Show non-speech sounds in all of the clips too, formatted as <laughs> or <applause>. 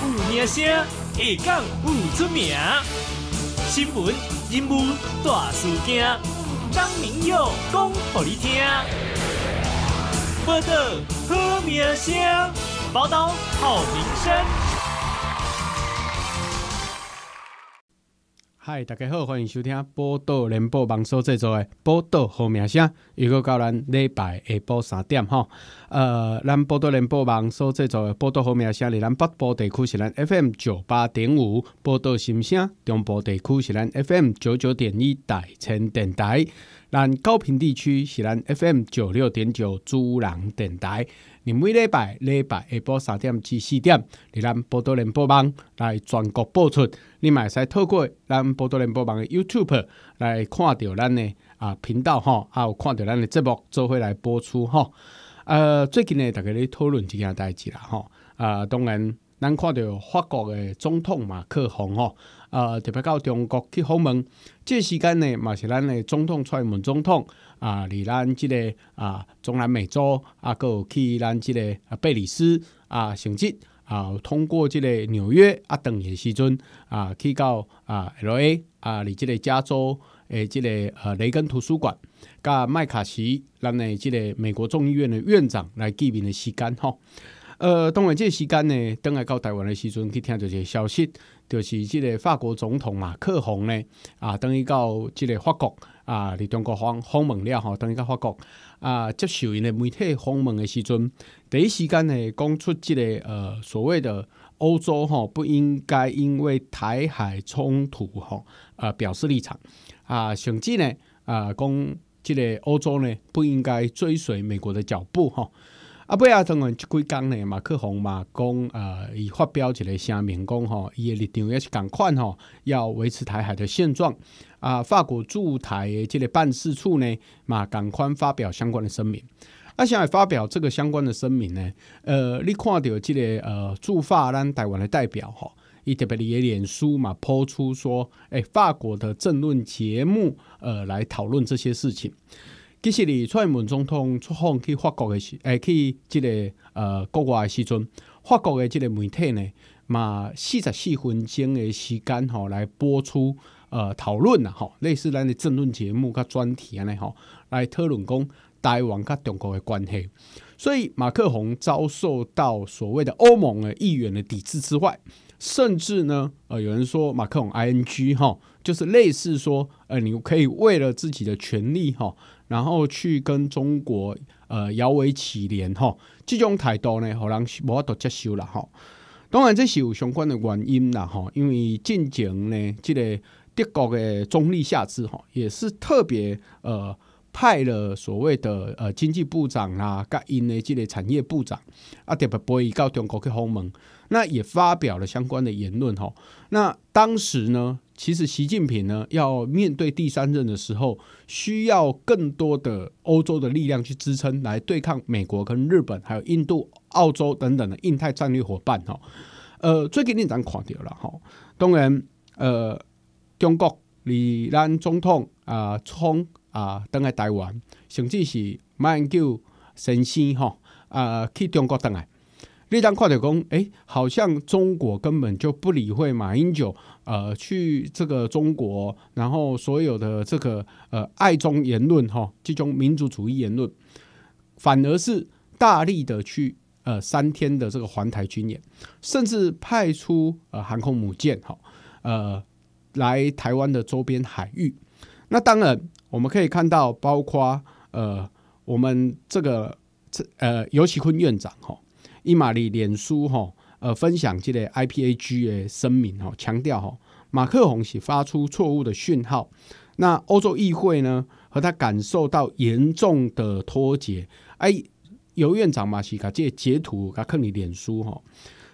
有名声，会讲有出名。新闻人物大事件，张明耀讲给你听。报道好名声，报道好名声。嗨，大家好，欢迎收听《报道联播网》所制作的《报道好名声》，又到咱礼拜下晡三点吼。呃，咱《报道联播网所制作的《报道好名声》，咱北部地区是咱 FM 九八点五报道新声，中部地区是咱 FM 九九点一大千电台，咱高平地区是咱 FM 九六点九珠朗电台。你每礼拜礼拜下晡三点至四点，伫咱波多联播网来全国播出。你会使透过咱波多联播网的 YouTube 来看到咱的啊频道吼，也有看到咱的节目做回来播出吼。呃，最近呢，逐个咧讨论即件代志啦吼。啊，当然，咱看到法国的总统马克宏吼，呃，特别到中国去访问。这时间呢，嘛是咱的总统出门，总统。啊！离咱即个啊，中南美洲啊，有去咱即个啊，贝里斯啊，成绩啊，通过即个纽约啊，等嘅时阵啊，去到啊，L A 啊，离即个加州诶，即个呃雷根图书馆，甲麦卡锡，咱的即个美国众议院的院长来见面的时间吼，呃，当然即个时间呢，等来到台湾的时阵去听到一个消息，就是即个法国总统马克宏呢啊，等于到即个法国。啊！伫中国访访问了吼，等于甲法国啊，接受因的媒体访问的时阵，第一时间呢讲出即个呃所谓的欧洲吼不应该因为台海冲突吼呃表示立场啊，甚至呢啊讲即个欧洲呢不应该追随美国的脚步吼。啊！尾啊，同个即几工呢？马克宏嘛讲，呃，伊发表一个声明，讲吼，伊的立场也是同款吼，要维持台海的现状。啊，法国驻台即个办事处呢，嘛，赶快发表相关的声明。而且发表这个相关的声明呢，呃，你看到即个呃驻法咱台湾的代表吼。伊特别伊的脸书嘛，抛出说，哎，法国的政论节目，呃，来讨论这些事情。其实，你蔡门总统出访去法国的时，诶，去这个呃国外的时阵，法国的这个媒体呢，嘛四十四分钟的时间吼，来播出呃讨论呐吼，类似咱的政论节目甲专题安尼吼，来讨论讲台湾跟中国的关系。所以，马克宏遭受到所谓的欧盟的议员的抵制之外。甚至呢，呃，有人说马克龙 I N G 哈，就是类似说，呃，你可以为了自己的权利哈，然后去跟中国呃摇尾乞怜哈，这种态度呢，可能无法度接受了哈。当然，这是有相关的原因啦哈，因为近前呢，这个德国的中立下志哈，也是特别呃派了所谓的呃经济部长啦，甲因的这个产业部长啊，特别伊到中国去访问。那也发表了相关的言论哈。那当时呢，其实习近平呢要面对第三任的时候，需要更多的欧洲的力量去支撑，来对抗美国、跟日本、还有印度、澳洲等等的印太战略伙伴哈。呃，最近你咱看到了哈？当然，呃，中国李兰总统啊，冲啊，登来台湾，甚至是曼九神仙哈啊，去中国登来。列张跨铁工，哎，好像中国根本就不理会马英九，呃，去这个中国，然后所有的这个呃爱中言论哈，这种民族主义言论，反而是大力的去呃三天的这个环台军演，甚至派出呃航空母舰哈，呃来台湾的周边海域。那当然我们可以看到，包括呃我们这个这呃尤其坤院长哈。伊玛丽脸书哈呃分享这类 I P A G 的声明哦，强调哈马克宏是发出错误的讯号。那欧洲议会呢，和他感受到严重的脱节。哎，由院长马西卡借截图他看你脸书哈，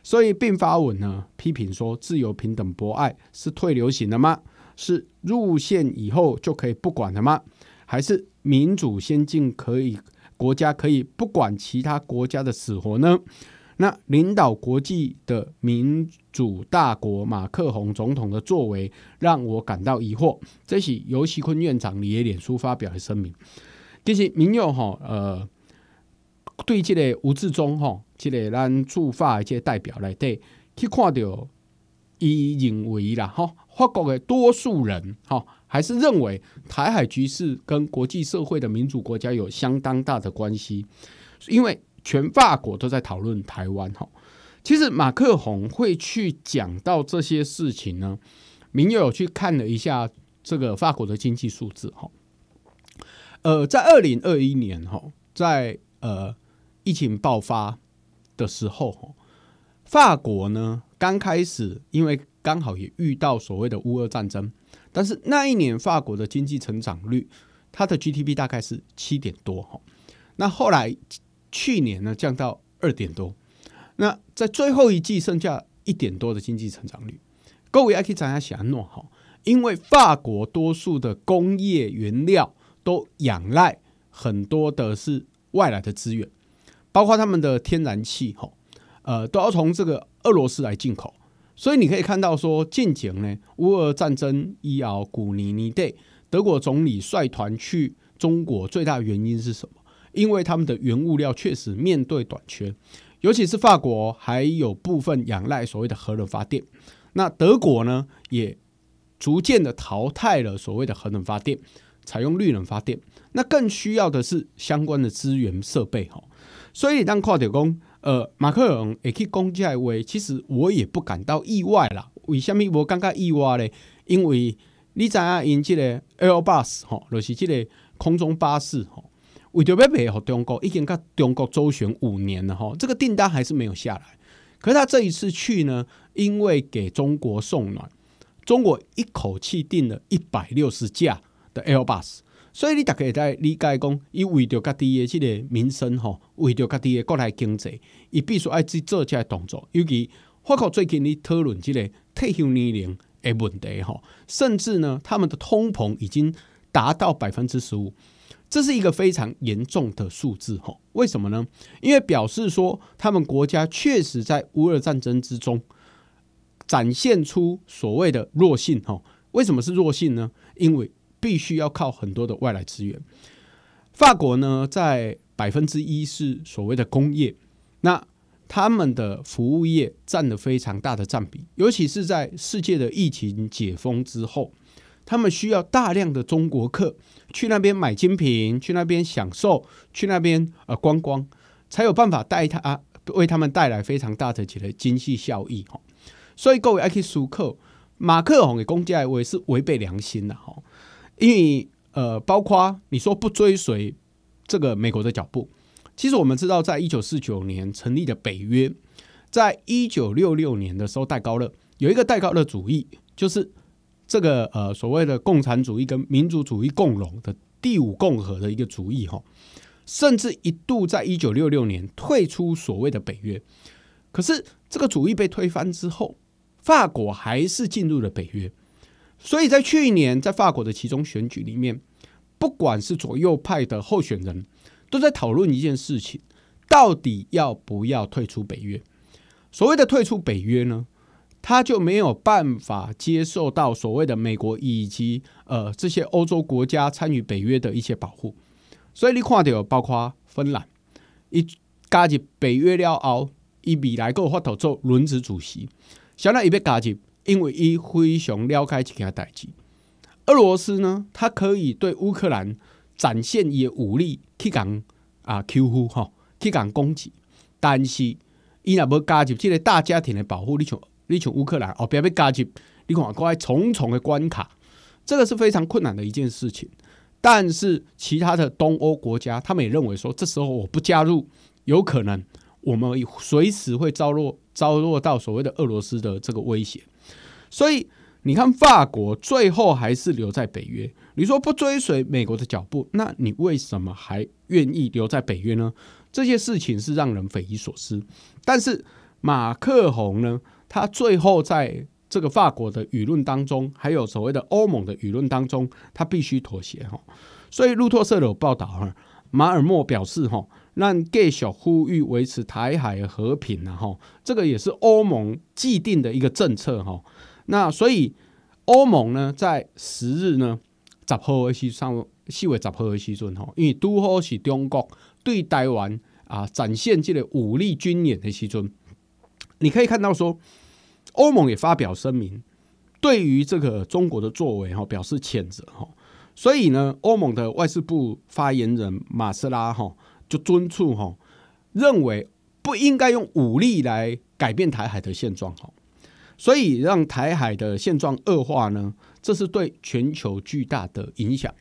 所以并发文呢批评说：自由、平等、博爱是退流行了吗？是入宪以后就可以不管了吗？还是民主先进可以？国家可以不管其他国家的死活呢？那领导国际的民主大国马克宏总统的作为让我感到疑惑。这是尤其坤院长李野脸书发表的声明。就是民友哈呃，对这个吴志忠哈，这个咱驻法一些代表来对去看到，伊认为啦哈，法国的多数人哈。还是认为台海局势跟国际社会的民主国家有相当大的关系，因为全法国都在讨论台湾。哈，其实马克宏会去讲到这些事情呢。民友有去看了一下这个法国的经济数字。哈，呃，在二零二一年哈，在呃疫情爆发的时候，哈，法国呢刚开始，因为刚好也遇到所谓的乌俄战争。但是那一年法国的经济成长率，它的 GDP 大概是七点多哈，那后来去年呢降到二点多，那在最后一季剩下一点多的经济成长率，各位还可以看一下喜安诺哈，因为法国多数的工业原料都仰赖很多的是外来的资源，包括他们的天然气哈，呃都要从这个俄罗斯来进口。所以你可以看到说，近景呢，乌俄战争、伊奥古尼尼对德国总理率团去中国，最大原因是什么？因为他们的原物料确实面对短缺，尤其是法国还有部分仰赖所谓的核能发电。那德国呢，也逐渐的淘汰了所谓的核能发电，采用绿能发电。那更需要的是相关的资源设备哈。所以当跨铁工，呃，马克龙也去攻击话，其实我也不感到意外啦。为什么我感觉意外呢？因为你知影，因为个 a i r b u s 就是这个空中巴士为着要卖给中国，已经跟中国周旋五年了这个订单还是没有下来。可是他这一次去呢，因为给中国送暖，中国一口气订了一百六十架的 Airbus。所以你大家在理解讲，伊为着家己的这个民生吼，为着家己的国内经济，伊必须爱去做些动作。尤其法国最近你讨论这个退休年龄的问题吼，甚至呢，他们的通膨已经达到百分之十五，这是一个非常严重的数字吼。为什么呢？因为表示说，他们国家确实在乌俄战争之中展现出所谓的弱性吼。为什么是弱性呢？因为必须要靠很多的外来资源。法国呢，在百分之一是所谓的工业，那他们的服务业占了非常大的占比，尤其是在世界的疫情解封之后，他们需要大量的中国客去那边买精品，去那边享受，去那边呃观光，才有办法带他啊、为他们带来非常大的起来经济效益哈。所以各位埃及苏克马克红的攻击我为是违背良心的哈。因为呃，包括你说不追随这个美国的脚步，其实我们知道，在一九四九年成立的北约，在一九六六年的时候，戴高乐有一个戴高乐主义，就是这个呃所谓的共产主义跟民主主义共荣的第五共和的一个主义哈，甚至一度在一九六六年退出所谓的北约，可是这个主义被推翻之后，法国还是进入了北约。所以在去年在法国的其中选举里面，不管是左右派的候选人，都在讨论一件事情：到底要不要退出北约？所谓的退出北约呢，他就没有办法接受到所谓的美国以及呃这些欧洲国家参与北约的一些保护。所以你看到，包括芬兰，一加入北约了后，伊未来够发头做轮值主席，小当伊被加入。因为伊非常了解一件代志，俄罗斯呢，它可以对乌克兰展现伊的武力去讲啊 q 呼吼，去讲攻击，但是伊若要加入这个大家庭的保护，你从你从乌克兰哦，别要加入，你看过来重重的关卡，这个是非常困难的一件事情。但是其他的东欧国家，他们也认为说，这时候我不加入，有可能我们随时会遭落遭落到所谓的俄罗斯的这个威胁。所以你看，法国最后还是留在北约。你说不追随美国的脚步，那你为什么还愿意留在北约呢？这些事情是让人匪夷所思。但是马克宏呢，他最后在这个法国的舆论当中，还有所谓的欧盟的舆论当中，他必须妥协哈。所以路透社有报道哈，马尔默表示哈，让 Gay 小呼吁维持台海和平呢哈，这个也是欧盟既定的一个政策哈。那所以欧盟呢，在十日呢十号的时上，四月十号的时准吼，因为都好是中国对台湾啊展现这个武力军演的时准，你可以看到说，欧盟也发表声明，对于这个中国的作为哈表示谴责哈。所以呢，欧盟的外事部发言人马斯拉哈就敦促哈，认为不应该用武力来改变台海的现状哈。所以让台海的现状恶化呢，这是对全球巨大的影响。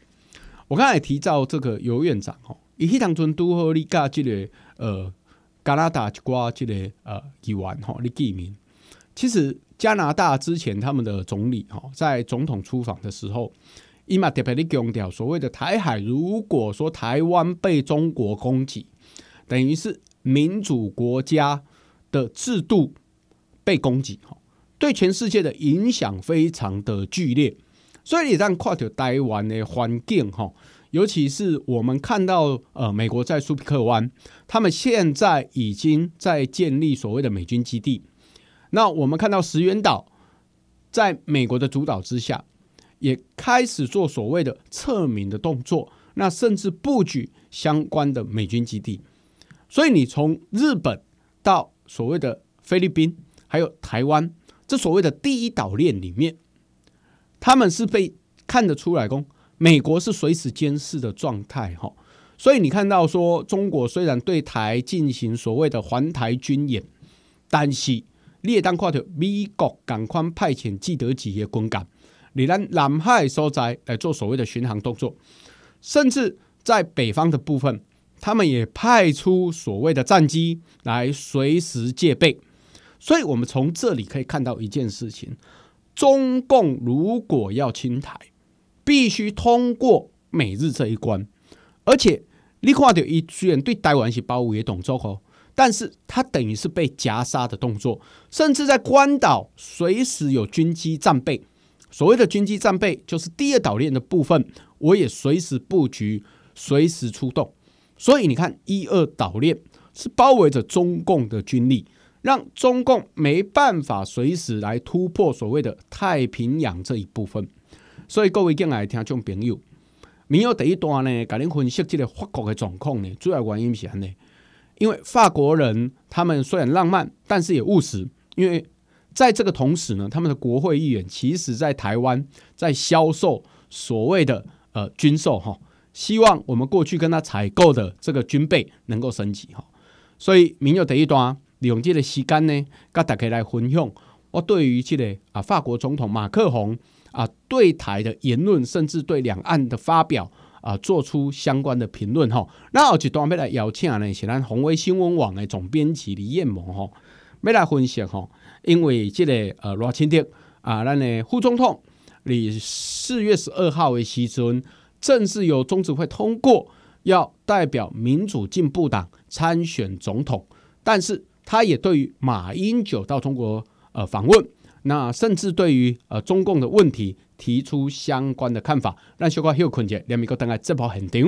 我刚才提到这个尤院长哦，伊希唐尊都好你噶即个呃加拿大一寡即个呃议员吼，你记名。其实加拿大之前他们的总理哈，在总统出访的时候，伊玛特别的强调，所谓的台海，如果说台湾被中国攻击，等于是民主国家的制度被攻击对全世界的影响非常的剧烈，所以你让跨铁台湾的环境哈，尤其是我们看到呃，美国在苏比克湾，他们现在已经在建立所谓的美军基地。那我们看到石原岛，在美国的主导之下，也开始做所谓的撤敏的动作，那甚至布局相关的美军基地。所以你从日本到所谓的菲律宾，还有台湾。这所谓的第一岛链里面，他们是被看得出来，公美国是随时监视的状态，哈。所以你看到说，中国虽然对台进行所谓的环台军演，但是列当跨条，美国赶快派遣记得几也公赶，你来南海所在来做所谓的巡航动作，甚至在北方的部分，他们也派出所谓的战机来随时戒备。所以，我们从这里可以看到一件事情：中共如果要清台，必须通过美日这一关。而且，立化的议员对台湾是包围也懂做哦。但是，他等于是被夹杀的动作，甚至在关岛随时有军机战备。所谓的军机战备，就是第二岛链的部分，我也随时布局，随时出动。所以，你看，一二岛链是包围着中共的军力。让中共没办法随时来突破所谓的太平洋这一部分，所以各位进来听，众朋友，民有第一段呢，甲您分析这个法国的状控呢，主要原因是安呢？因为法国人他们虽然浪漫，但是也务实。因为在这个同时呢，他们的国会议员其实在台湾在销售所谓的呃军售哈，希望我们过去跟他采购的这个军备能够升级哈。所以民有第一段。利用这个时间呢，跟大家来分享我对于这个啊法国总统马克宏啊对台的言论，甚至对两岸的发表啊，做出相关的评论吼。那我一段备来邀请呢，是咱红威新闻网的总编辑李彦吼，哈，来分享吼，因为这个呃罗钦迪啊，咱的副总统，你四月十二号的时阵，正式由中执会通过要代表民主进步党参选总统，但是。他也对于马英九到中国呃访问，那甚至对于呃中共的问题提出相关的看法，让小瓜休困者连美国当下直播很长。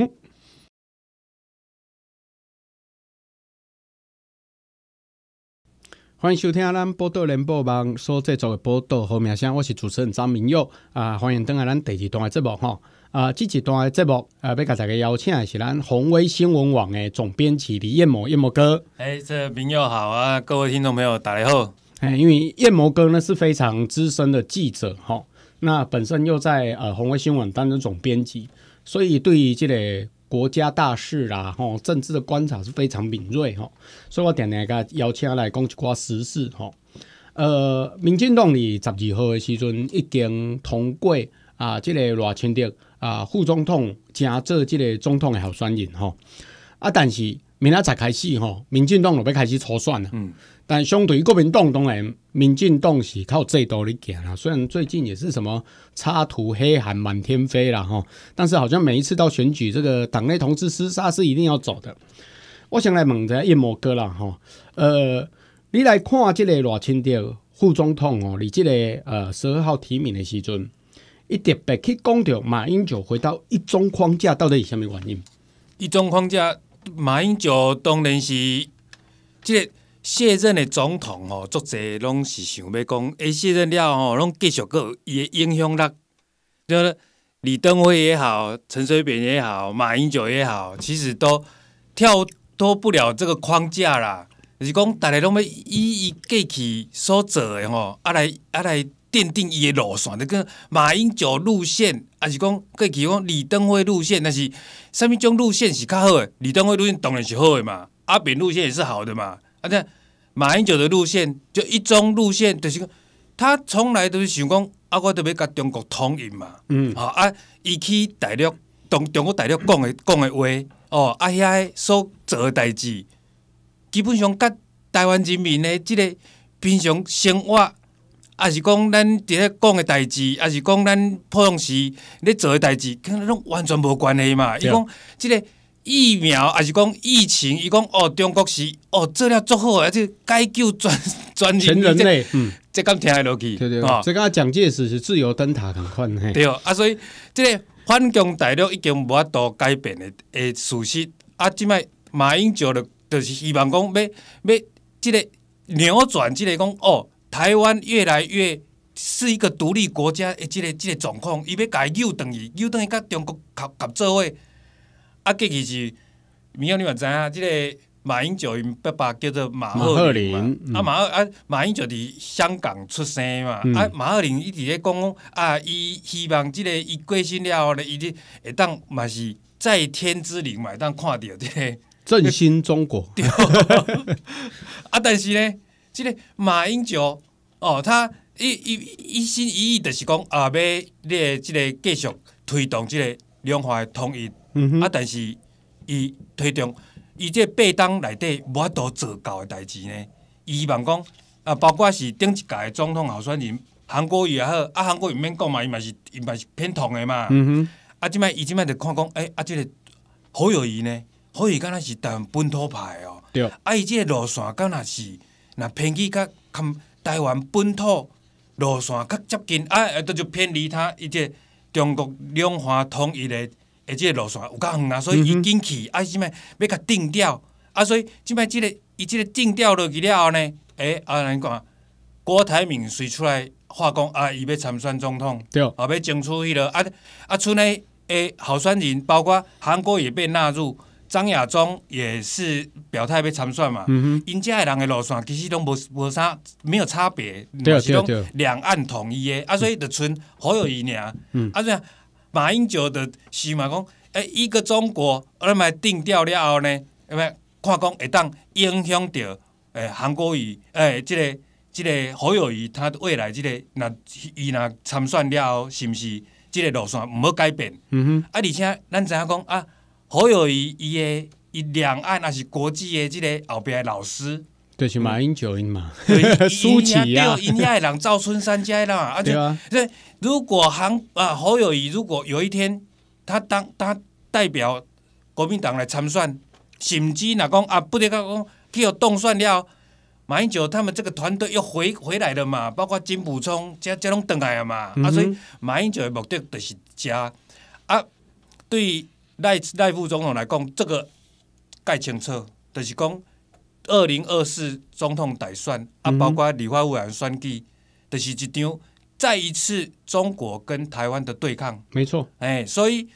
欢迎收听咱报道，联播网所制作的报道和面向，我是主持人张明佑啊，欢迎登来咱第二段的直播哈。啊，这一段的节目啊，要甲大家邀请的是咱红威新闻网的总编辑李彦谋。彦谋哥。哎，这朋友好啊，各位听众朋友，大家好。哎，因为彦谋哥呢是非常资深的记者哈，那本身又在呃红威新闻担任总编辑，所以对于这个国家大事啦，吼政治的观察是非常敏锐哈。所以我点点甲邀请来讲一寡时事哈。呃，民进党里十二号的时阵已经通过啊，这个赖清德。啊，副总统加做这个总统的候选人吼。啊，但是明仔才开始吼，民进党就要开始初选了。嗯，但相对国民党当然，民进党是靠最多一行啦。虽然最近也是什么插图黑函满天飞啦吼，但是好像每一次到选举，这个党内同志厮杀是一定要走的。我想来问一下叶某哥啦呃，你来看即个罗清杰副总统哦，你即个呃十二号提名的时阵。一特别去讲着马英九回到一中框架，到底是什物原因？一中框架，马英九当然是即个卸任的总统吼，作者拢是想要讲，伊卸任了吼，拢继续个，伊的影响力，就是李登辉也好，陈水扁也好，马英九也好，其实都跳脱不了这个框架啦。是讲大家拢要以伊过去所做的吼，啊来啊来。奠定伊的路线，就跟马英九路线，也是讲，可以讲李登辉路线，但是啥物种路线是较好的，李登辉路线当然是好的嘛，阿扁路线也是好的嘛。啊，马英九的路线就一中路线，就是讲他从来都是想讲，啊，我都要甲中国统一嘛。嗯，啊，伊去大陆，同中国大陆讲的讲的话，哦，啊，遐所做的代志，基本上甲台湾人民的即个平常生活。啊，是讲咱伫咧讲诶代志，啊是讲咱普通时咧做诶代志，跟咱拢完全无关系嘛。伊讲即个疫苗，啊是讲疫情，伊讲哦，中国是哦做了足好，而且解救专专人全人类，嗯，即个听下落去，对对对，即个蒋介石是自由灯塔共款嘿。对啊，所以即个反共大陆已经无法度改变诶诶事实。啊，即摆马英九了，就是希望讲要要即个扭转即个讲哦。台湾越来越是一个独立国家的即个即个状况，伊要伊又等于又等于甲中国合合作伙，啊，计起是，明仔你嘛知影即个马英九爸爸叫做马。马鹤林啊马啊马英九伫香港出生嘛，啊马鹤林一直咧讲讲啊，伊希望即个伊过身了后咧，伊咧会当嘛是在天之灵，嘛，会当看着即个。振兴中国。<laughs> 啊，但是咧，这个马英九。哦，他一一一心一意就是讲啊，要列即个继续推动即个两化嘅统一。啊，但是伊推动伊即八党内底无度做到嘅代志呢。伊讲讲啊，包括是顶一届总统候选人韩国瑜也好，啊，韩国瑜免讲嘛，伊嘛是伊嘛是偏统嘅嘛。啊，即摆伊即摆就看讲，哎，啊，即个侯友谊呢？侯友谊敢若是湾本土派哦。啊，伊即路线敢若是若偏激较佮。台湾本土路线较接近，啊，啊，都就偏离他，伊这中国两化统一的，诶，这路线有较远啊，所以伊坚去啊，即摆要甲定调啊，所以即摆即个，伊即个定调落去了后呢，哎，啊，难讲郭台铭随出来话讲，啊，伊要参选总统，啊，要争取迄落啊，啊，剩内诶，候选人包括韩国也被纳入。张亚中也是表态被参选嘛，因家的人的路线其实都无无啥没有差别，拢是拢两岸统一的啊所以陆村何友伊尔，啊是啊，马英九的是嘛讲，诶一个中国，而嘛定调了后呢，因为看讲会当影响到诶韩国瑜诶，即个即个好友谊他未来即个若伊若参选了后，是毋是即个路线毋要改变？嗯哼，啊而且咱知影讲啊。侯友谊伊个伊两岸也是国际的即个后壁的老师，就是马英九因嘛，<laughs> 苏起啊，因有另外赵春山家啦嘛。<laughs> 而且，对，如果韩啊侯友谊如果有一天他当他代表国民党来参选，甚至若讲啊不得讲讲，去要动算了，马英九，他们这个团队又回回来了嘛，包括金普聪这这拢回来嘛。啊，所以马英九的目的就是遮啊，对。赖赖副总统来讲，这个介清楚，就是讲二零二四总统大选啊，包括李花伟也选举，就是一场再一次中国跟台湾的对抗。没错。哎，所以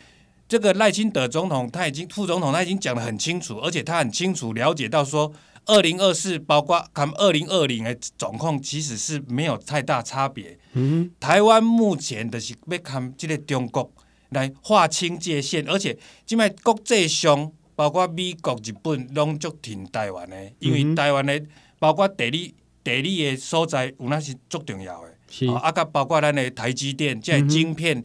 这个赖清德总统他已经副总统他已经讲得很清楚，而且他很清楚了解到说，二零二四包括他们二零二零的总控，其实是没有太大差别。嗯。台湾目前就是要看这个中国。来划清界限，而且即摆国际上包括美国、日本拢足挺台湾的，因为台湾的包括地理地理的所在有那是足重要的，是啊，佮包括咱的台积电即个晶片，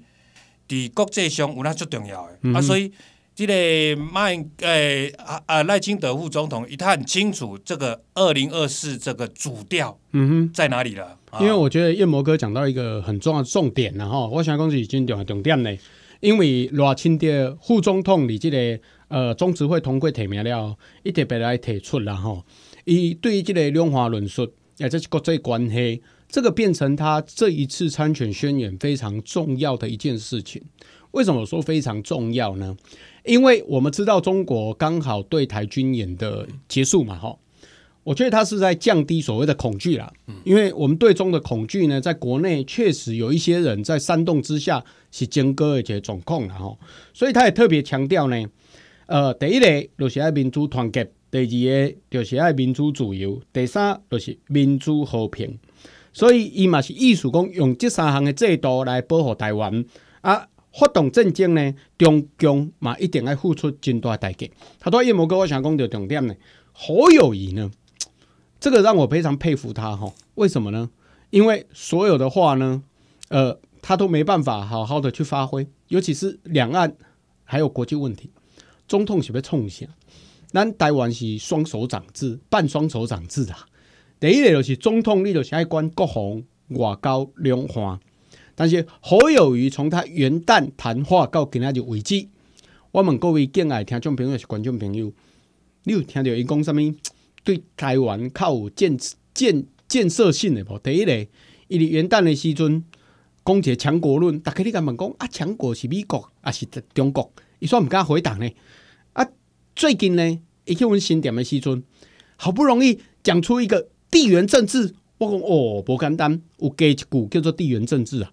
伫国际上有那是足重要嘅，啊，所以即个麦诶啊赖清德副总统，伊他很清楚这个二零二四这个主调嗯在哪里了，因为我觉得燕摩哥讲到一个很重要的重点然后我想讲是已经点点点咧。因为罗钦的副总统，以这个呃，中执会通过提名了，一直被来提出了吼，伊对于这个量华论述，也就是国际关系，这个变成他这一次参选宣言非常重要的一件事情。为什么说非常重要呢？因为我们知道中国刚好对台军演的结束嘛，哈。我觉得他是在降低所谓的恐惧啦，因为我们对中的恐惧呢，在国内确实有一些人在煽动之下是尖歌一且状况了哈，所以他也特别强调呢，呃，第一个就是爱民主团结，第二个就是爱民主自由，第三就是民主和平，所以伊嘛是意思讲用这三项的制度来保护台湾，啊，发动战争呢，中共嘛一定要付出真大代价，他都一模哥我想讲的重点呢，好友谊呢。这个让我非常佩服他，吼，为什么呢？因为所有的话呢，呃，他都没办法好好的去发挥，尤其是两岸还有国际问题，总统是要冲下。咱台湾是双手掌制，半双手掌制啊。第一个就是总统，你就是爱管国防、外交、两化。但是侯友余，从他元旦谈话到今下就为止，我们各位敬爱听众朋友、是观众朋友，你有听到伊讲什么？对台湾较有建建建设性的无？第一个，伊伫元旦的时阵讲一个强国论，逐个你敢问讲啊，强国是美国啊，是中国，伊煞毋敢回答呢。啊，最近呢，伊去阮新店的时阵，好不容易讲出一个地缘政治，我讲哦，不简单，有加一句叫做地缘政治啊。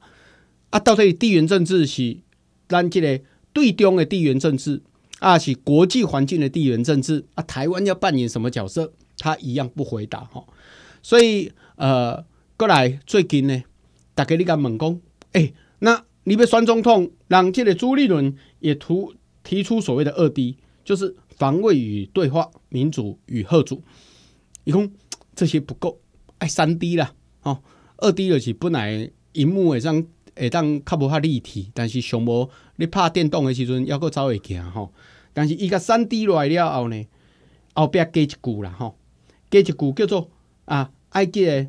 啊，到底地缘政治是咱即个对中的地缘政治。啊，是国际环境的地缘政治啊，台湾要扮演什么角色？他一样不回答哈。所以，呃，过来最近呢，大家你敢猛攻，哎，那你被选总统，让这个朱立伦也提提出所谓的二 D，就是防卫与对话，民主与合作。伊讲这些不够，哎，三 D 啦，哦，二 D 就是本来荧幕会上会当看不怕立体，但是上无。你拍电动的时阵，要够走会行吼。但是伊个三 D 来了后呢，后壁加一句啦吼，加一句叫做啊，爱记的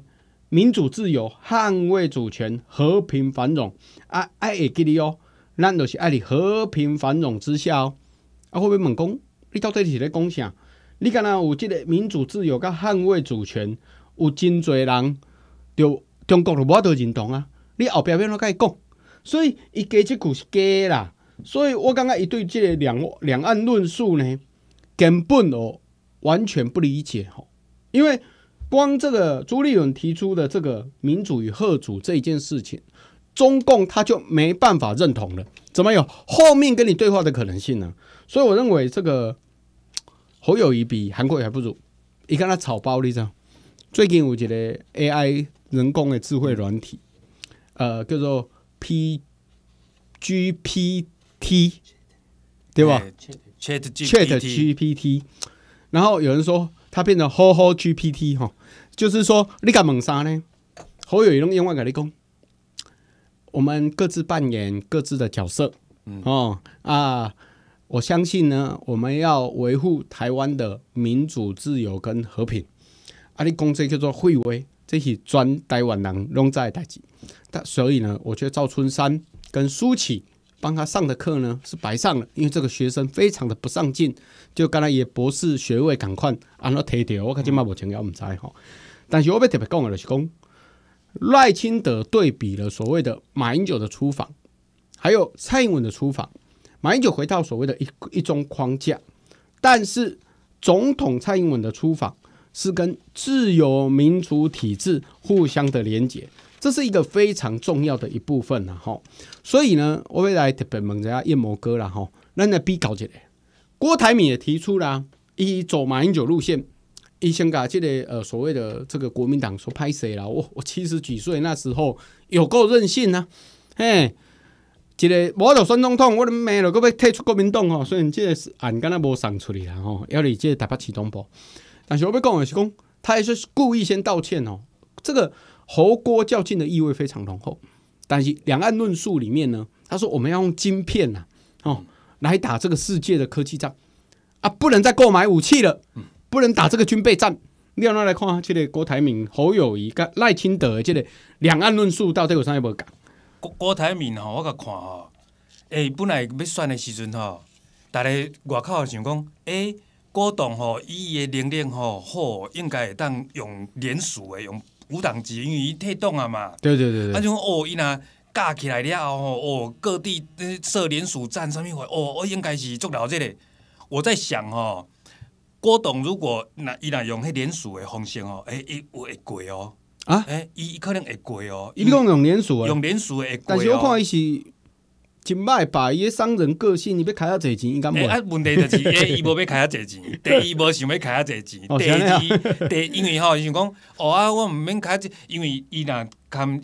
民主自由、捍卫主权、和平繁荣啊，爱会记哩哦。咱就是爱你和平繁荣之下哦。啊后不问猛讲？你到底是咧讲啥？你敢若有即个民主自由、甲捍卫主权，有真侪人，就中国就无度认同啊。你后壁边怎甲伊讲？所以，伊加即句是假啦，所以我刚刚伊对即个两两岸论述呢，根本哦完全不理解吼，因为光这个朱立伦提出的这个民主与贺主这一件事情，中共他就没办法认同了，怎么有后面跟你对话的可能性呢？所以我认为这个侯友谊比韩国还不如，你看他草包你这样。最近有一个 AI 人工的智慧软体，呃，叫做。P G P T，对吧？Chat G P T，然后有人说他变成 Ho Ho G P T 哈，就是说你敢猛杀呢好，有有人冤枉敢立功，我们各自扮演各自的角色哦啊！我相信呢，我们要维护台湾的民主、自由跟和平。啊，你讲击叫做会威，这是专台湾人弄在的代志。但所以呢，我觉得赵春山跟苏启帮他上的课呢是白上了，因为这个学生非常的不上进。就刚才也博士学位，赶快安那提掉，我看今嘛无钱要唔知哈。但是我要特别讲的就是讲赖清德对比了所谓的马英九的出访，还有蔡英文的出访。马英九回到所谓的一一中框架，但是总统蔡英文的出访是跟自由民主体制互相的连结。这是一个非常重要的一部分，然吼。所以呢，我未来特别问一下叶摩哥啦，吼，咱来比较一下。郭台铭也提出啦，以走马英九路线，以香港这个呃所谓的这个国民党说拍谁了？我我七十几岁那时候有够任性啊！哎，这个我就选总统，我都卖了，我要退出国民党哦。虽然这个案俺刚才无讲出去啦哈，要你这台北市总部。但是我要讲的是讲，他还是故意先道歉哦，这个。侯郭较劲的意味非常浓厚，但是两岸论述里面呢，他说我们要用晶片呐哦来打这个世界的科技战啊，不能再购买武器了，不能打这个军备战。你让来看下这个郭台铭、侯友谊、跟赖清德，这个两岸论述到底有啥要不讲？郭郭台铭吼，我甲看吼，诶，本来要选的时阵吼，大家外口想讲，诶，郭董吼，伊的能力吼好，应该会当用联署的用。五档机，因为伊太档啊嘛。对对对对。啊，种哦，伊若架起来了后，哦，各地设连锁站什物话，哦，我应该是做到这个。我在想哦，郭董如果那伊若用迄连锁诶方式哦，诶伊会贵哦啊，诶伊可能会贵哦。伊讲用连锁，用连锁会贵哦。但是我看伊是。一摆把伊商人个性，你要开遐侪钱，应该无。啊，问题就是，<laughs> 哎，伊无要开遐侪钱，<laughs> 第一无想要开遐侪钱，第二，第二，因为吼想讲，哦啊，我毋免开这，因为伊若。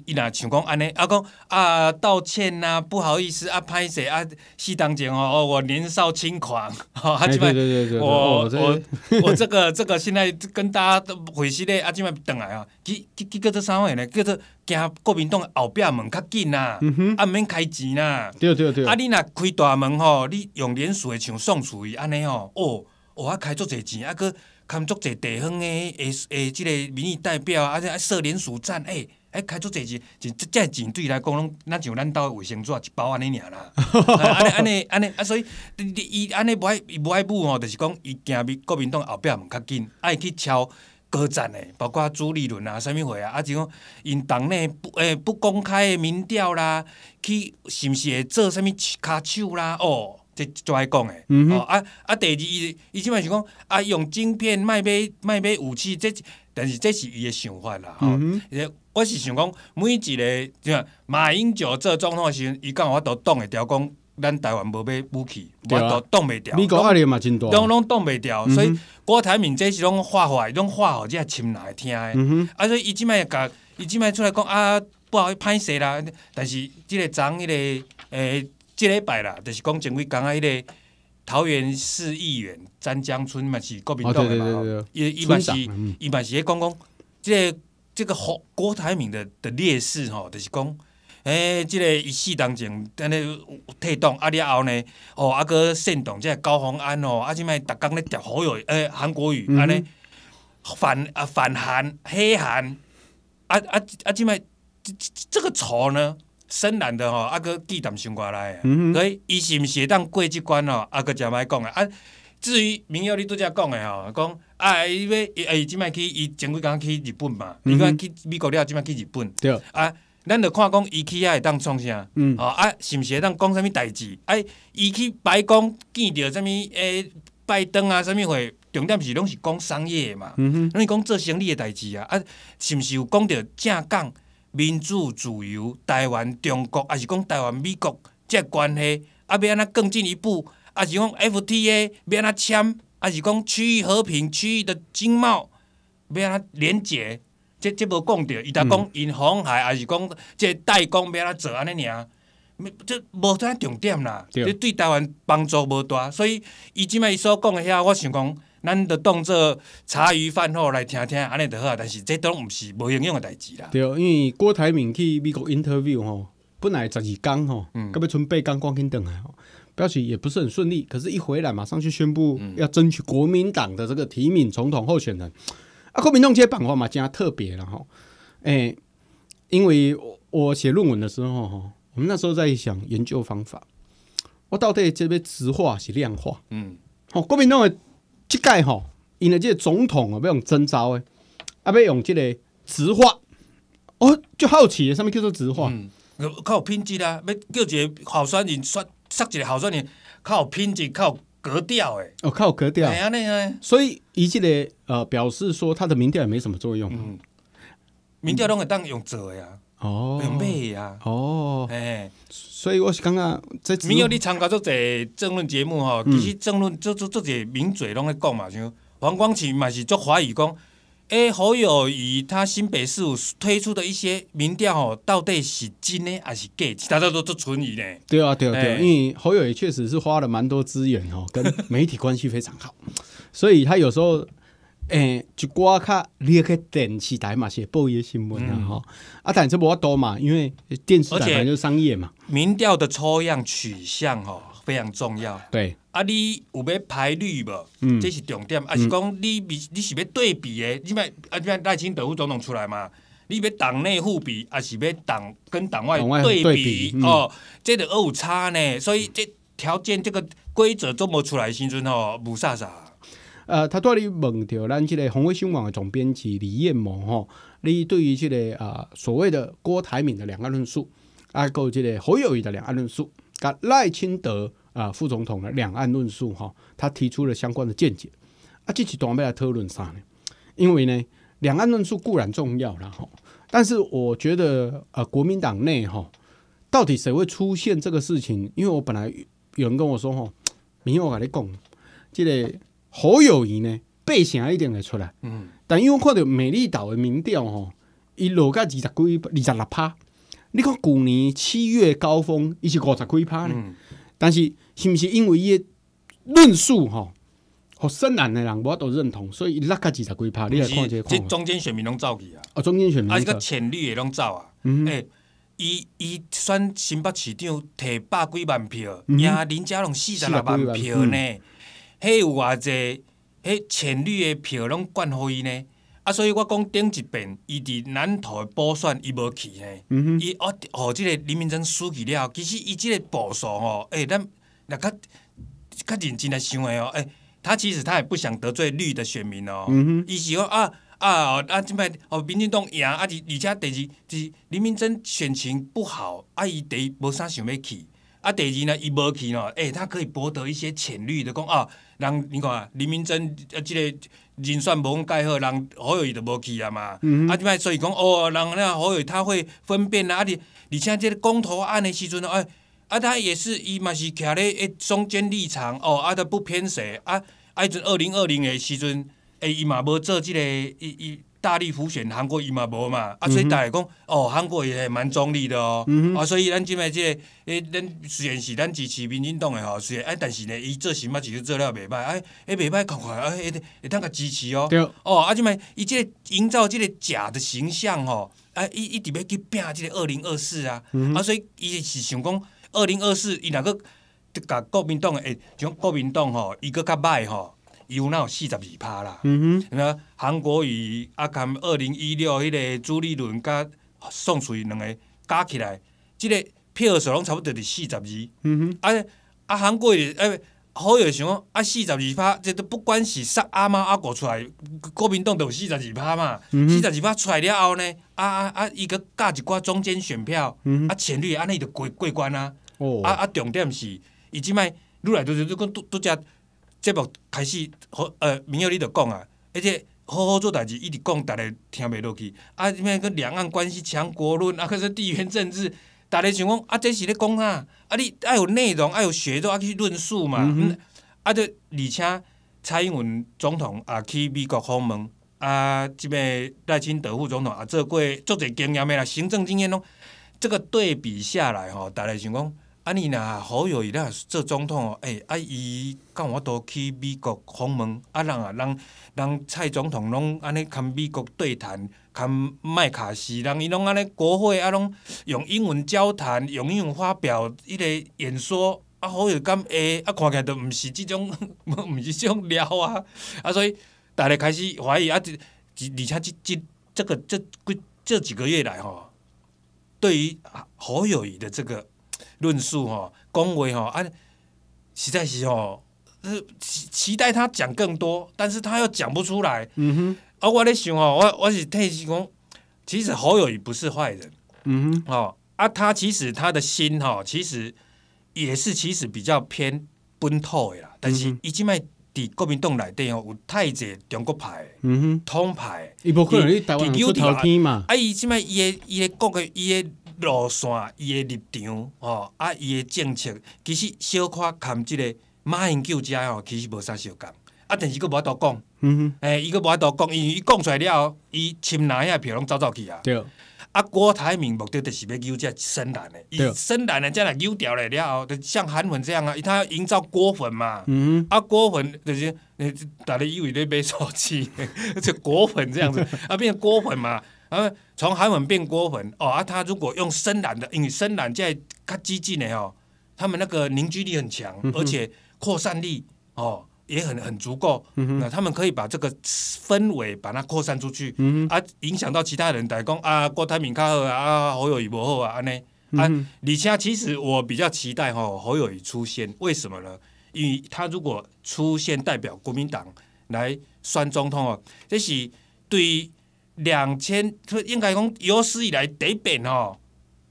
伊若想讲安尼，啊讲啊道歉呐，不好意思啊，歹势啊，是当中哦，我年少轻狂。吼、<laughs> 对即对对。我我我这个这个现在跟大家都回事咧，阿即摆倒来啊，去去去，叫做啥物呢？叫做行国民党后壁门较紧啊，啊免开钱呐。对对对。啊，你若开大门吼，你用连锁像送出去安尼哦，哦哦啊开足侪钱，啊佫看足侪地方的诶诶，即个民意代表啊，啊设连锁站诶。诶，开出侪钱，即即钱对来讲，拢咱像咱兜卫生纸一包安尼尔啦。<laughs> 安尼安尼安尼啊，所以伊安尼无爱无爱补吼，就是讲伊惊民国民党后壁门较紧，爱去抄高赞诶，包括朱立伦啊，啥物货啊，啊就讲因党内不诶不公开诶民调啦，去是毋是会做啥物卡手啦？哦。在在讲诶，啊啊！第二，伊伊即摆是讲啊，用晶片卖卖买武器，这但是这是伊诶想法啦，吼！我是想讲每一个，就马英九总统况时，伊讲我都挡会牢讲咱台湾无买武器，我都挡袂牢。美国压力嘛真大，拢拢挡袂牢。所以郭台铭这是拢话坏，拢话好，即也听来听诶。啊，所以伊即摆甲伊即摆出来讲啊，不好意思啦！但是即个长那个诶。即礼拜啦，就是讲，前几讲啊，迄个桃园市议员詹江春嘛是国民党诶嘛，伊伊嘛是伊嘛是咧讲讲，个即个郭郭台铭的的劣势吼，就是讲，诶，这个一系当中，等有推动啊，了后呢，哦，抑个煽动，即个高洪安哦，啊，即摆逐工咧调好友，诶韩国语，安尼反啊反韩、黑韩，啊啊啊即摆即即个仇呢？生男的吼，啊，佮忌惮上过来，所以伊是毋是会当过即关吼，啊，佮正歹讲的啊。至于明谣你拄则讲的吼，讲啊，伊要诶，即摆去伊前几工去日本嘛？伊讲去美国了，即摆去日本，对啊？咱着看讲伊去遐会当创啥？哦啊，是毋是会当讲啥物代志？哎，伊去白宫见着啥物诶拜登啊，啥物会？重点是拢是讲商业的嘛？嗯是讲做生意的代志啊？啊，是毋是有讲着正港？民主自由，台湾、中国，啊是讲台湾、美国这关系啊，要安怎更进一步？啊是讲 FTA 要安怎签？啊是讲区域和平、区域的经贸要安怎连接，这这无讲着，伊在讲引红海，啊是讲这代工要安怎做安尼尔？这无啥重点啦，对，对。台湾帮助无大，所以伊即摆伊所讲的遐，我想讲。咱就当作茶余饭后来听听安尼就好，但是这都毋是无营养的代志啦。对，因为郭台铭去美国 interview 吼，本来十二刚吼，到尾剩八刚光天等来好，表示也不是很顺利。可是，一回来马上去宣布要争取国民党的这个提名总统候选人啊。国民党这些板嘛，真特别了哈。诶，因为我写论文的时候吼，我们那时候在想研究方法，我到底这边直化是量化？嗯，好，国民党的。即届吼，因为即个总统哦，要用征招诶，啊，要用即个直话。哦，就好奇诶，上面叫做直话，有品质啦，要叫一个好选人说，塞一个好选人，较有品质，有格调诶，哦，较有格调。哎呀，那样。所以以即个呃表示说，他的民调也没什么作用。嗯，民调拢会当用做折呀。哦，买呀！哦，哎，所以我是感觉在没有你参加做这争论节目吼，其实争论做做做这名嘴拢在讲嘛，像黄光芹嘛是做怀疑讲，哎侯友谊他新北市推出的一些民调吼，到底是真的还是假？大家都做存疑呢。对啊，对啊，对啊，因为侯友谊确实是花了蛮多资源哦，跟媒体关系非常好，所以他有时候。诶，就寡较你去电视台嘛写报业新闻的吼，啊，但是无多嘛，因为电视台反就商业嘛。民调的抽样取向哦、非常重要。对。啊，你有要排率无？嗯，这是重点。啊，是讲你你你是要对比的，你卖啊，你如赖清德副总统出来嘛，你要党内互比，啊，是要党跟党外对比哦。这个有差呢，所以这条件这个规则做不出来，新春吼，不啥啥。呃，他带你问到咱这个《红卫新网》的总编辑李彦谋吼，你对于这个啊所谓的郭台铭的两岸论述，啊，够这个侯友谊的两岸论述，跟赖清德啊副总统的两岸论述吼，他提出了相关的见解啊，这是段们来讨论啥呢？因为呢，两岸论述固然重要了吼，但是我觉得呃，国民党内吼，到底谁会出现这个事情？因为我本来有人跟我说吼，明天我跟你讲，这个。好友谊呢，八成一定会出来。嗯，但因为我看到美丽岛的民调吼，伊落个二十几、二十六趴。你看旧年七月高峰，伊是五十几趴呢。但是是不是因为伊论述吼？好深蓝的人我都认同，所以落个二十几趴。你看这中间选民拢走去啊？哦，中间选民啊，一个浅绿也拢走啊。嗯，伊伊选新北市长摕百几万票，赢林佳龙四十六万票呢。迄有偌济迄浅绿的票拢灌互伊呢。啊，所以我讲顶一遍，伊伫南投补选伊无去呢。伊哦哦，即个林明珍输去了，其实伊即个部署哦，诶，咱若较较认真来想的哦，诶，他其实他也不想得罪绿的选民哦。嗯伊是讲啊啊啊，即摆哦，民进党赢啊，而而且第二，就是林明珍选情不好，啊，伊第无啥想要去。啊，第二呢，伊无去呢，诶，他可以博得一些浅绿的讲啊。人你看啊，林明珍啊，这个人算无讲盖好，人好友伊就无去啊嘛。啊，即摆所以讲哦，人那好友他会分辨啊，而而且即个公投案的时阵哦，啊，他也是伊嘛是徛咧一中间立场哦，啊，都不偏谁啊。啊，迄阵二零二零的时阵，哎，伊嘛无做即个伊伊。大力普选韩国伊嘛无嘛，啊所以大家讲哦韩国也会蛮中立的哦，啊所以咱即摆即，个诶咱虽然是咱支持民进党的吼，虽然哎但是呢伊做甚么其实做了袂歹，哎哎袂歹看看，哎会当甲支持哦，哦啊即摆伊即个营造即个假的形象吼，啊，伊伊直别去拼即个二零二四啊，啊所以伊是想讲二零二四伊若个就甲国民党诶，种国民党吼伊搁较歹吼。有那四十二趴啦，那韩国瑜啊，含二零一六迄个朱立伦甲宋楚瑜两个加起来，即个票数拢差不多伫四十二。嗯哼，啊啊韩国瑜哎好友想，啊四十二趴，这都不管是杀阿妈阿哥出来，国民党都有四十二趴嘛。四十二趴出来了后呢，啊啊啊，伊阁加一挂中间选票，啊浅绿，安尼伊就过过关啊。哦，啊啊重点是，以前卖，来来愈愈都讲都都加。节目开始，好呃，明日你著讲啊，而且好好做代志，一直讲，逐个听袂落去。啊，什么跟两岸关系强国论啊，跟说地缘政治，逐个想讲啊，这是咧讲啊，啊，你爱有内容，爱有学者去论述嘛。嗯。啊，这而且蔡英文总统也去美国访问，啊，即个赖清德副总统啊做过足侪经验的啦，行政经验咯。这个对比下来吼，逐个想讲。啊！尼若好友谊啦，做总统哦，哎，啊，伊跟我都去美国访问。啊，人啊，人人蔡总统拢安尼，跟美国对谈，跟麦卡锡，人伊拢安尼，国会啊，拢用英文交谈，用英文发表伊个演说。啊，好友谊讲，啊，看起来都毋是即种，毋 <laughs> 是即种料啊。啊，所以大家开始怀疑啊，即而且即即这个这这几个月来吼，对于好友伊的这个。论述吼，恭维吼，啊，实在是吼，呃，期待他讲更多，但是他又讲不出来。嗯哼。啊，我咧想吼，我我是提是讲，其实侯友谊不是坏人。嗯哼。哦，啊，他其实他的心吼，其实也是其实比较偏本土的啦。但是伊即卖伫国民党内底哦，有太侪中国派。嗯哼。通派。伊不跟台湾出头天嘛。啊！伊即卖伊的伊的国个伊的。路线，伊的立场，吼，啊，伊的政策，其实小可看即个马英九遮吼，其实无啥相共。啊，但是佫无法度讲，嗯，哎，伊佫无法度讲，因为伊讲出来了，伊深蓝遐票拢走走去啊，对，啊，郭台铭目的就是要纠这深蓝的，伊深蓝的再来纠掉了了后，像韩粉这样啊，他营造郭粉嘛，嗯，啊，郭粉就是，大家以为咧买错气，<laughs> 就国粉这样子，啊，变成郭粉嘛。而从韩文变国粉哦，啊，他如果用深蓝的，因为深蓝在较激进的哦，他们那个凝聚力很强，而且扩散力哦也很很足够，那他们可以把这个氛围把它扩散出去，啊，影响到其他人，台讲啊，郭台铭、卡好啊，侯友谊、不好啊，那啊，李家其实我比较期待哦，侯友谊出现，为什么呢？因为他如果出现代表国民党来选总统哦，这是对。两千，应该讲有史以来第一遍哦，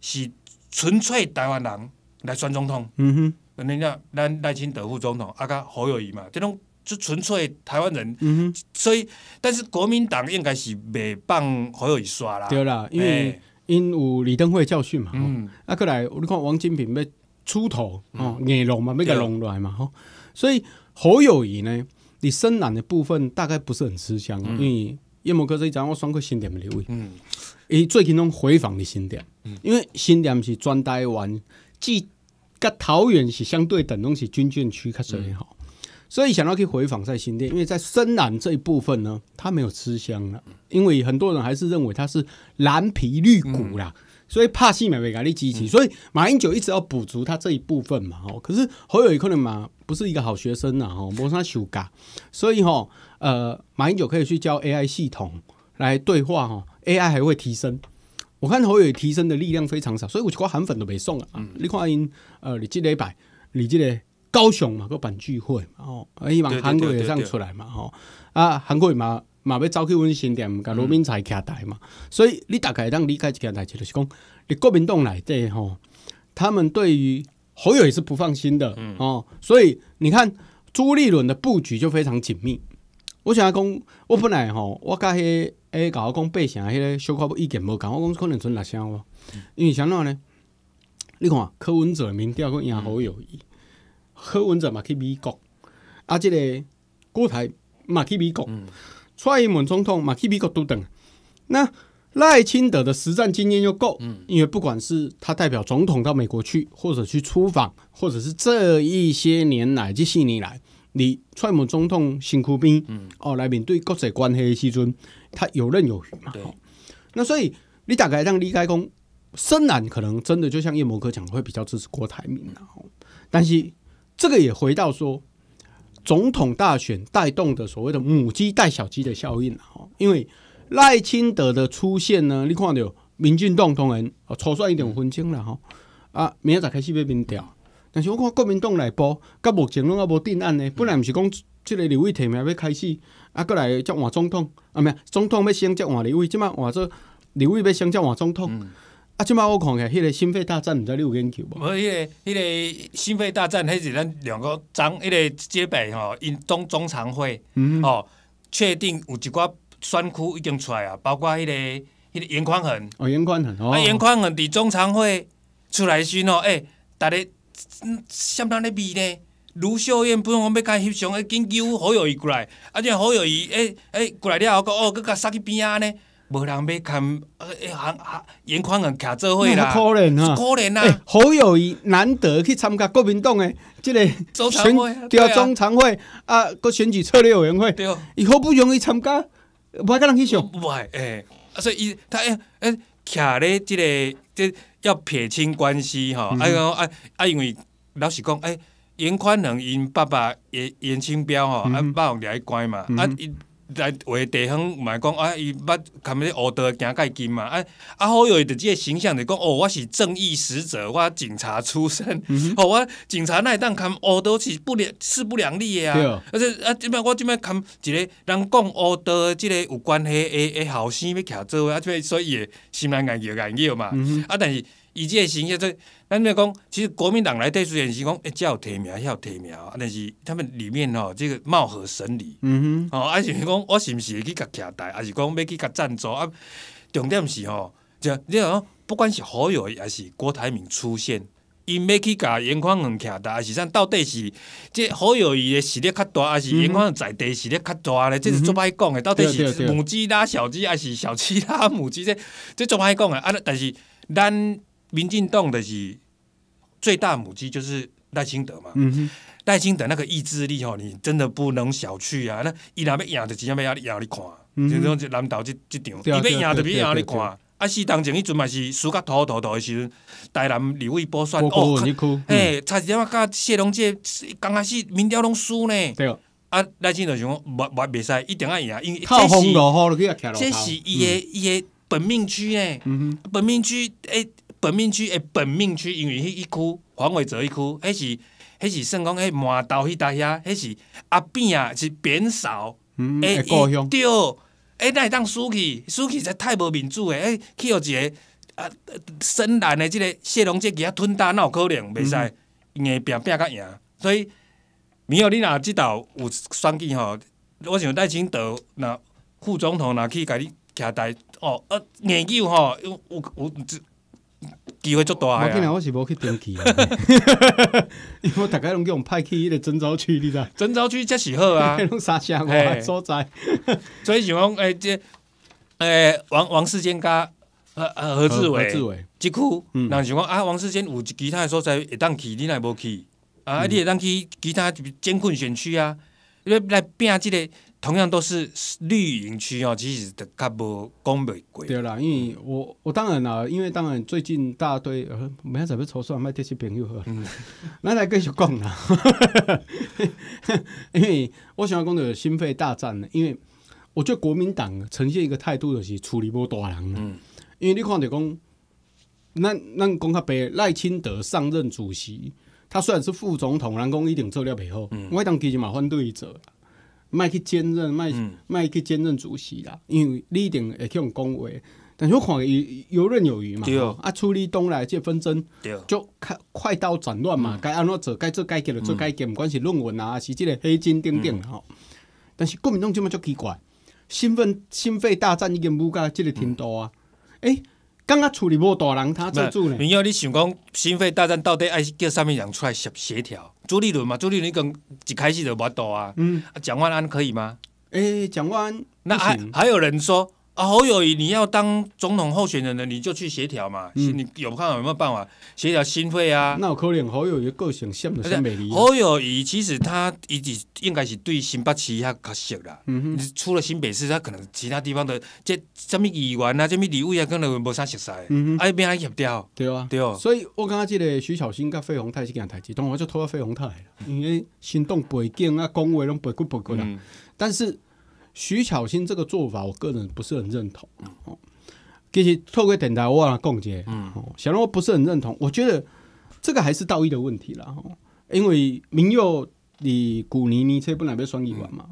是纯粹台湾人来选总统。嗯哼，那那那赖清德副总统，啊，个侯友谊嘛，这种就纯粹台湾人。嗯哼，所以，但是国民党应该是未帮侯友谊刷啦。对啦，因为因有李登辉教训嘛。嗯，啊，过来，你看王金平要出头哦，硬弄嘛，那个弄来嘛。哦，所以侯友谊呢，你深蓝的部分大概不是很吃香，因为。也莫哥是，伊讲我选过新店的刘伟。嗯，伊最近拢回访的新店，嗯、因为新店是专台湾，即甲桃园是相对等东西，军眷区确实很好，所以想要去回访在新店，因为在深南这一部分呢，它没有吃香了，因为很多人还是认为它是蓝皮绿骨啦。所以怕戏买贝咖你支持，所以马英九一直要补足他这一部分嘛吼。可是侯友谊可能嘛不是一个好学生呐吼，帮啥修改，所以吼呃马英九可以去教 AI 系统来对话哈，AI 还会提升。我看侯友谊提升的力量非常少，所以我就看韩粉都没送啊。你看因呃你这礼拜，你这个高雄嘛个办聚会嘛，哦，希望韩国也上出来嘛吼啊韩国嘛。嘛，要走去阮新店，甲罗敏才徛台嘛。所以你大概当理解一件代志，就是讲，你国民党内底吼，他们对于好友也是不放心的哦。所以你看，朱立伦的布局就非常紧密。我想讲，我本来吼，我甲加黑甲我讲八成，迄个小可意见无共，我讲可能存六成哦。因为啥呢？你看柯文哲民调佫赢好友，柯文哲嘛去美国，啊，即个郭台嘛去美国。蔡英文总统马基比国都等，那赖清德的实战经验又够，嗯，因为不管是他代表总统到美国去，或者去出访，或者是这一些年来这些年来，你蔡英文总统辛苦兵，嗯，哦，来面对国际关系的时阵，他游刃有余嘛，对。那所以你大概让李开工，深蓝可能真的就像叶摩哥讲，会比较支持郭台铭的哦，但是这个也回到说。总统大选带动的所谓的母鸡带小鸡的效应了哈，因为赖清德的出现呢，你看着民进党同仁初选一定有分争了哈，啊，明仔开始要民调，但是我看国民党内部，佮目前拢阿无定案呢，本来毋是讲即个李伟提名要开始，啊，过来则换总统，啊，毋系总统要先则换李伟，即摆换作李伟要先则换总统。啊！即摆我看起，迄个心肺大战毋知你有研究无？无，迄个迄个心肺大战，迄是咱两个长迄个肩膀吼，因中中肠会哦，确定有一寡选区已经出来啊，包括迄个迄个严宽恒。哦，严宽恒，啊，严宽恒伫中肠会出来吼，诶、哎，大家相当咧味呢，卢秀燕本枉要甲翕相，诶，紧叫好友伊过来，啊，即好友意诶、诶，过来了后，个哦，佮佮塞去边仔咧。无人要看呃，行韩严宽能徛做会啦，啊，可怜啊！哎，侯友谊难得去参加国民党诶，即个中常会啊，搁选举策略委员会，伊好不容易参加，无爱甲人去想，无爱，哎，所以伊，诶诶，徛咧即个，即要撇清关系吼，啊，啊，哎，因为老实讲哎，严宽能因爸爸严严清标哦，安爸往掠去关嘛，安。来画地方，唔讲啊，伊捌，迄个黑道行街金嘛，啊，啊好有伊自己个形象，就讲哦，我是正义使者，我警察出身，哦我警察会当含黑道是不良势不两立啊，而且啊，即摆我即摆含一个人讲黑道即个有关系诶，诶，后生要徛做位，啊，所以心内硬就硬叫嘛，啊，但是。伊即个形象，这咱要讲，其实国民党来退出也是讲一叫提名，有提名，但是他们里面哦，这个貌合神离。嗯哼，哦，还是讲我是毋是会去甲徛台，还是讲要去甲赞助啊？重点是哦，就你看，不管是好友抑还是郭台铭出现，伊要去甲眼光很徛台，还是说到底是即好友伊的实力较大，还是眼光在地实力较大咧？即是做歹讲的，到底是母鸡拉小鸡，还是小鸡拉母鸡？这这做歹讲的啊！但是咱。民进党的最大母鸡就是赖清德嘛。嗯哼，赖清德那个意志力吼，你真的不能小觑啊！那伊若要赢，就真正要赢你看，就讲南投这这场，伊要赢就比赢你看。啊，是当前迄阵嘛是输甲土土土的时阵，台南李伟波算哦，嘿，差一点啊，甲谢龙介刚开始民调拢输呢。”对啊，赖清德想讲，不不，袂使一定要赢，因为这是这是伊的伊的本命区诶，本命区诶。本命区诶，本命区因为迄一区黄伟哲一区，迄是迄是算讲迄马刀迄搭遐，迄是阿扁啊是扁少诶故乡，对诶，会当输去，输去实太无面子诶，诶，去互一个啊深蓝诶，即个谢龙捷给他吞大有可能袂使硬拼拼甲赢，所以明奥你若即道有选举吼，我想戴清倒，若副总统若去甲你徛台哦，啊研究吼有有有。机会足大啊我是无去登记，<laughs> 因为逐个拢计互派去迄个曾朝区你知曾朝区则是好啊迄 <laughs> 种三车外诶所在所以想讲诶即个诶王王世坚甲何志伟志伟即区人想讲啊王世坚有其他诶所在会当去你若无去啊你会当去其他就是战困选区啊你要来拼即个同样都是绿营区哦，其实都较无讲袂过。对啦，因为我我当然啦，因为当然最近大堆呃，仔怎不投诉，卖这些朋友呵，<laughs> 咱来继续讲啦，<laughs> 因为我想要讲的，心肺大战呢，因为我觉得国民党呈现一个态度就是处理无大人嗯，因为你看着讲，咱咱讲较白，赖清德上任主席，他虽然是副总统，人讲一定做了背嗯、我当其实嘛反对者。卖去兼任，卖卖去兼任主席啦，因为你一定会去用恭维，但是我看伊游刃有余嘛，啊处理东来这纷争，就快快刀斩乱嘛，该安怎做该做，改革就做，改革，毋管是论文啊，是即个黑金等等吼，但是国民党这么就奇怪，心奋心肺大战已经无干，即个程度啊，欸刚刚处理无大人，他协助呢。明要你想讲心肺大战到底爱叫啥物人出来协协调？朱立伦嘛，朱立伦跟一开始就蛮多啊。嗯，蒋万安可以吗？哎，蒋万安。那还还有人说。啊，侯友谊，你要当总统候选人呢，你就去协调嘛。你有看有没有办法协调心肺啊？那有可能侯友谊个性羡慕新北市。侯友谊其实他一直应该是对新北市较熟啦。嗯哼。除了新北市，他可能其他地方的这什么议员啊、什么李位啊，可能无啥熟悉。嗯哼。哎，别来协调。对啊，对哦。所以我刚刚这个徐小新跟费鸿泰是件大当等我就拖到费鸿泰了。因为行动背景啊，讲话拢背骨背骨啦。嗯。但是。徐巧芯这个做法，我个人不是很认同。其实透过电台，我啊讲解，嗯，龙我不是很认同。我觉得这个还是道义的问题啦。因为民佑你古年年车本来要双议员嘛，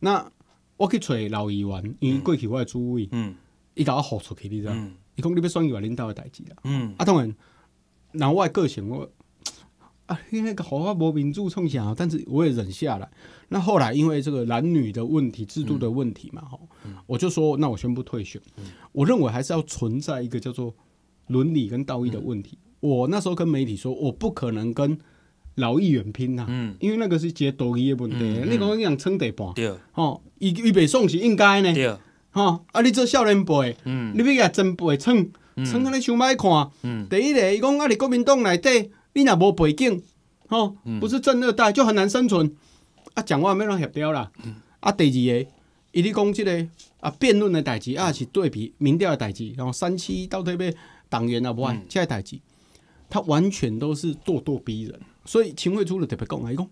那我去找老议员，因为过去我的主位，嗯，伊我豁出去，你知道？伊讲你要双议员领导的代志啦，嗯。啊，当然，那我的个性我啊，因为个豪华无民主创啥，但是我也忍下来。那后来因为这个男女的问题、制度的问题嘛，哈，我就说，那我宣布退选。我认为还是要存在一个叫做伦理跟道义的问题。我那时候跟媒体说，我不可能跟老议员拼呐，嗯，因为那个是接多伊也不你讲你样称得盘，对，哦，一预备送是应该呢，对，哈，啊，你做少年辈，嗯，你要也真背称，称可能想歹看。第一个伊讲啊，你国民党内底，你若无背景，不是正二代，就很难生存。啊，讲话要啷协调啦！啊，第二个，伊咧讲即个啊，辩论的代志啊，是对比民调的代志，然后三七到底要党员啊无按，即个代志，他完全都是咄咄逼人，所以秦会珠就特别讲，啊，伊讲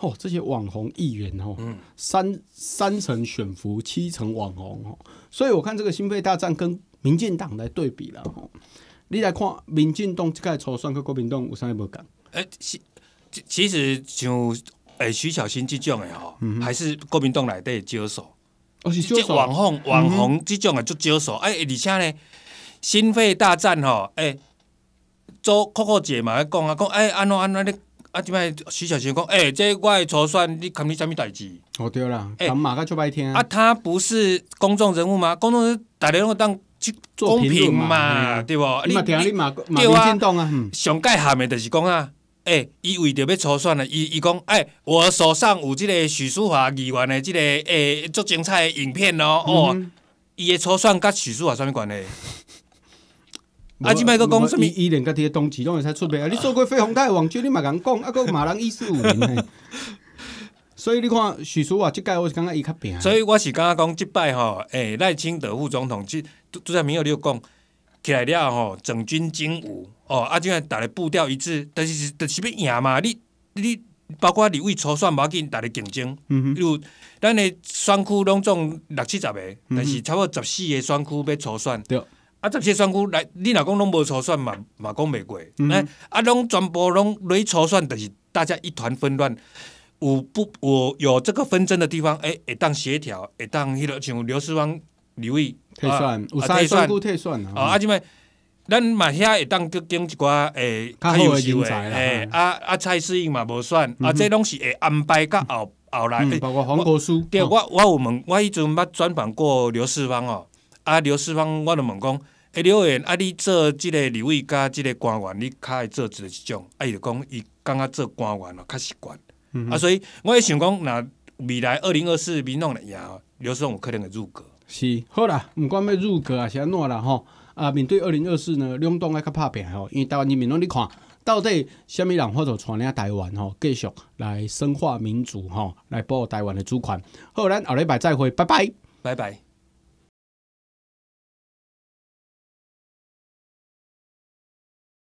哦，这些网红议员哦，嗯，三三成选服，七成网红哦，所以我看这个新北大战跟民进党来对比了哦，你来看民进党即个初选去国民党有啥物无诶、是，其其实就。诶，徐小新这种的吼，还是国民党内底招手，即是网红网红即种的就招手。哎，而且呢，新肺大战吼，哎，周酷酷姐嘛，讲啊讲，哎，安怎安怎咧？啊，即摆徐小新讲，哎，即我诶初选，你干你啥物代志？哦，对啦，哎，马甲啊，他不是公众人物吗？公众人大家都当去做平嘛，对不？你听你嘛，马明君动啊，上届下面就是讲啊。诶，伊为着要初选啊，伊伊讲，诶，我手上有即个许淑华议员的即个诶，足精彩影片咯，哦，伊的初选甲许淑华啥物关系？啊，即摆个讲什物伊连甲迭个东芝拢有使出卖啊！你做过飞鸿泰王椒，你嘛敢讲？啊，讲马兰一四五零。所以你看许淑华即届，我是感觉伊较平。所以我是感觉讲，即摆吼，哎，赖清德副总统，即拄则明有你有讲起来了吼，整军精武。哦，啊，即卖逐个步调一致，但是是，但是要赢嘛？你你包括你伟初选无要紧，逐个竞争。嗯哼。有，咱的选区拢总六七十个，但是差不多十四个选区要初选。对。啊，十四选区来，你若讲拢无初选嘛，嘛讲袂过。嗯。啊，拢全部拢来初选，但是大家一团纷乱。有不，我有这个纷争的地方，哎，会当协调，会当迄落，像刘诗芳、李伟退选，有三选区退选了。啊，即卖。咱嘛遐会当去拣一寡诶，较有秀才诶，啊啊，蔡思颖嘛无选，啊，这拢是会安排到后后来。嗯，包括黄国书。对，我我有问，我迄阵捌专访过刘诗芳哦，啊，刘诗芳，我就问讲，刘员啊，你做即个李伟甲即个官员，你较爱做个一种？啊，伊就讲伊感觉做官员咯较习惯，啊，所以我也想讲，若未来二零二四闽南赢哦，刘芳有可能会入阁。是，好啦，毋管要入阁啊，是安怎啦，吼。啊！面对二零二四呢，两岸爱较拍拼吼，因为台湾人民拢力看到底虾米人或者传领台湾吼，继续来深化民主吼，来保护台湾的主权。好，咱下礼拜再会，拜拜，拜拜。